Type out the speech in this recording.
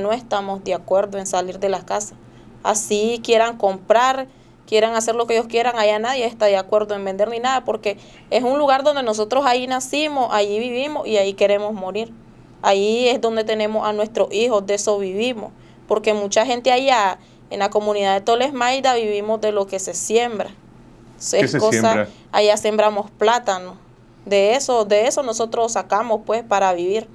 no estamos de acuerdo en salir de la casa. Así quieran comprar, quieran hacer lo que ellos quieran, allá nadie está de acuerdo en vender ni nada, porque es un lugar donde nosotros ahí nacimos, ahí vivimos y ahí queremos morir. Ahí es donde tenemos a nuestros hijos, de eso vivimos, porque mucha gente allá en la comunidad de Tolesmaida vivimos de lo que se siembra. se Allá sembramos plátano. De eso, de eso nosotros sacamos pues para vivir.